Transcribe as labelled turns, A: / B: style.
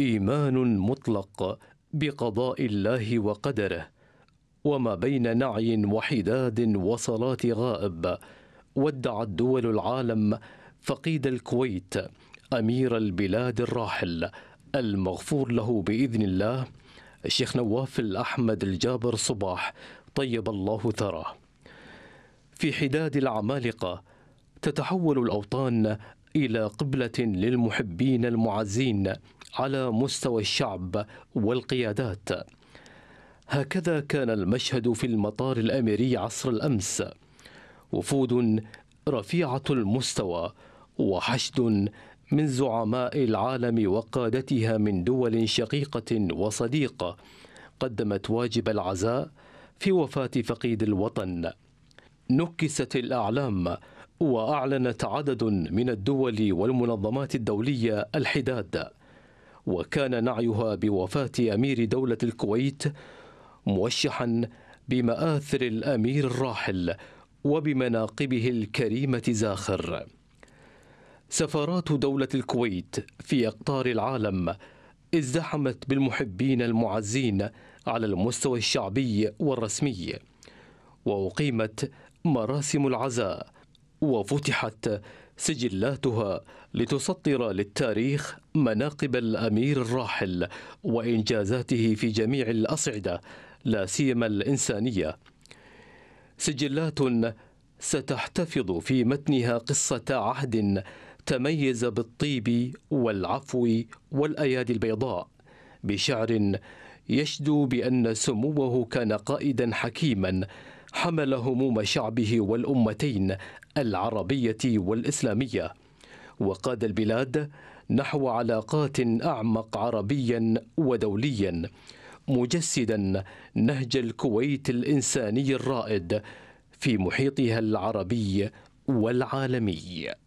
A: ايمان مطلق بقضاء الله وقدره وما بين نعي وحداد وصلاه غائب ودعت دول العالم فقيد الكويت امير البلاد الراحل المغفور له باذن الله الشيخ نواف الاحمد الجابر صباح طيب الله ثراه في حداد العمالقه تتحول الاوطان إلى قبلة للمحبين المعزين على مستوى الشعب والقيادات هكذا كان المشهد في المطار الأميري عصر الأمس وفود رفيعة المستوى وحشد من زعماء العالم وقادتها من دول شقيقة وصديقة قدمت واجب العزاء في وفاة فقيد الوطن نكست الأعلام وأعلنت عدد من الدول والمنظمات الدولية الحداد وكان نعيها بوفاة أمير دولة الكويت موشحا بمآثر الأمير الراحل وبمناقبه الكريمة زاخر سفارات دولة الكويت في أقطار العالم ازدحمت بالمحبين المعزين على المستوى الشعبي والرسمي وأقيمت مراسم العزاء وفتحت سجلاتها لتسطر للتاريخ مناقب الامير الراحل وانجازاته في جميع الاصعده لا سيما الانسانيه سجلات ستحتفظ في متنها قصه عهد تميز بالطيب والعفو والايادي البيضاء بشعر يشدو بان سموه كان قائدا حكيما حمل هموم شعبه والأمتين العربية والإسلامية وقاد البلاد نحو علاقات أعمق عربيا ودوليا مجسدا نهج الكويت الإنساني الرائد في محيطها العربي والعالمي